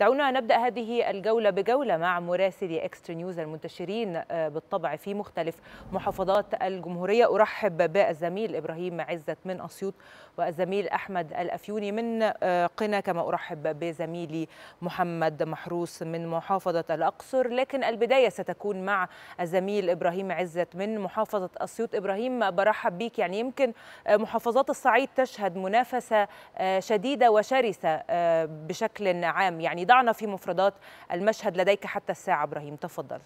دعونا نبدأ هذه الجولة بجولة مع مراسلي إكسترا نيوز المنتشرين آه، بالطبع في مختلف محافظات الجمهورية أرحب بالزميل إبراهيم عزت من أسيوط والزميل أحمد الأفيوني من آه، قنا كما أرحب بزميلي محمد محروس من محافظة الأقصر لكن البداية ستكون مع الزميل إبراهيم عزت من محافظة أسيوط إبراهيم برحب بيك يعني يمكن آه، محافظات الصعيد تشهد منافسة شديدة وشرسة بشكل عام يعني ودعنا في مفردات المشهد لديك حتى الساعة إبراهيم تفضل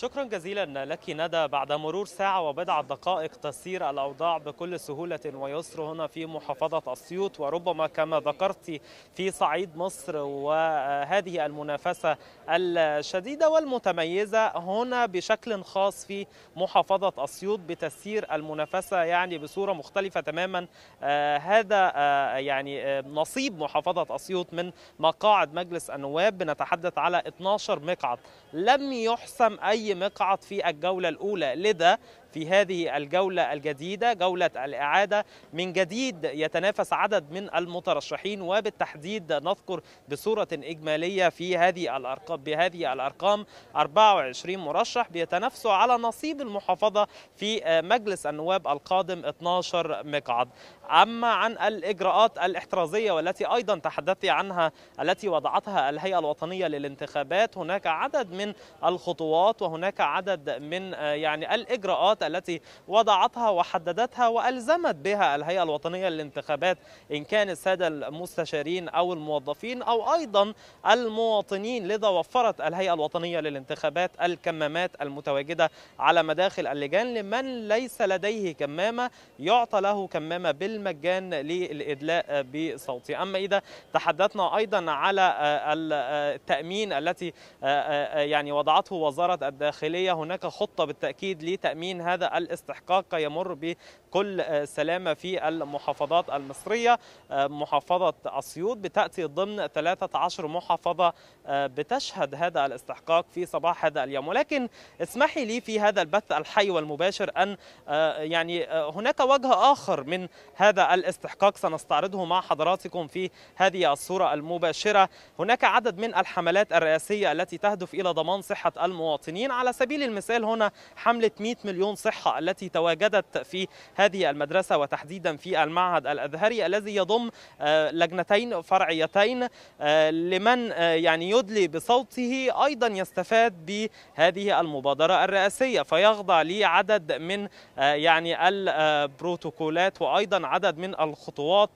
شكرا جزيلا لك ندى بعد مرور ساعة وبضع دقائق تسير الأوضاع بكل سهولة ويسر هنا في محافظة أسيوط وربما كما ذكرت في صعيد مصر وهذه المنافسة الشديدة والمتميزة هنا بشكل خاص في محافظة أسيوط بتسيير المنافسة يعني بصورة مختلفة تماما آه، هذا آه، يعني آه، نصيب محافظة أسيوط من مقاعد مجلس النواب بنتحدث على 12 مقعد لم يحسم أي مقعد في الجولة الأولى لذا في هذه الجولة الجديدة جولة الإعادة من جديد يتنافس عدد من المترشحين وبالتحديد نذكر بصورة إجمالية في هذه الأرقام بهذه الأرقام 24 مرشح بيتنافسوا على نصيب المحافظة في مجلس النواب القادم 12 مقعد أما عن الإجراءات الاحترازية والتي أيضا تحدثت عنها التي وضعتها الهيئة الوطنية للانتخابات هناك عدد من الخطوات وهناك عدد من يعني الإجراءات الخيارات التي وضعتها وحددتها وألزمت بها الهيئة الوطنية للانتخابات إن كان السادة المستشارين أو الموظفين أو أيضا المواطنين لذا وفرت الهيئة الوطنية للانتخابات الكمامات المتواجدة على مداخل اللجان لمن ليس لديه كمامة يعطى له كمامة بالمجان للإدلاء بصوتي أما إذا تحدثنا أيضا على آه، التأمين التي آه، آه، يعني وضعته وزارة الداخلية هناك خطة بالتأكيد لتأمين هذا الاستحقاق يمر كل آه، سلامة في المحافظات المصرية آه، محافظة أسيوط بتأتي ضمن 13 محافظة آه، بتشهد هذا الاستحقاق في صباح هذا اليوم ولكن اسمحي لي في هذا البث الحي والمباشر أن يعني هناك وجه آخر من هذا الاستحقاق سنستعرضه مع حضراتكم في هذه الصورة المباشرة هناك عدد من الحملات الرئاسية التي تهدف إلى ضمان صحة المواطنين على سبيل المثال هنا حملة 100 مليون صحة التي تواجدت في هذه المدرسة وتحديدا في المعهد الأزهري الذي يضم آه، لجنتين فرعيتين آه، لمن آه، يعني يدلي بصوته أيضا يستفاد بهذه المبادرة الرئاسية فيخضع لعدد من يعني البروتوكولات وأيضا عدد من الخطوات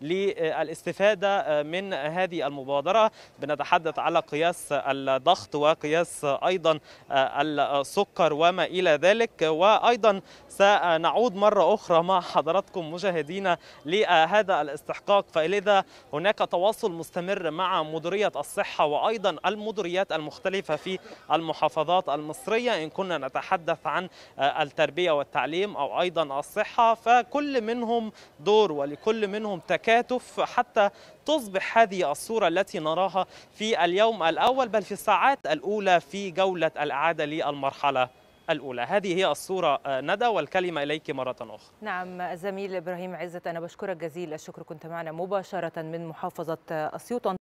للاستفادة من هذه المبادرة بنتحدث على قياس الضغط وقياس أيضا السكر وما إلى ذلك وأيضا سنعود مرة أخرى مع حضراتكم مشاهدينا لهذا الاستحقاق فلذا هناك تواصل مستمر مع مديرية الصحة وأيضا المديريات المختلفة في المحافظات المصرية إن كنا نتحدث عن التربية والتعليم أو أيضا الصحة فكل منهم دور ولكل منهم تكاتف حتى تصبح هذه الصورة التي نراها في اليوم الأول بل في الساعات الأولى في جولة الإعادة للمرحلة الأولى هذه هي الصورة آه، ندى والكلمة إليك مرة أخرى نعم زميل إبراهيم عزت أنا بشكرك جزيل الشكر كنت معنا مباشرة من محافظة آه، أسيوط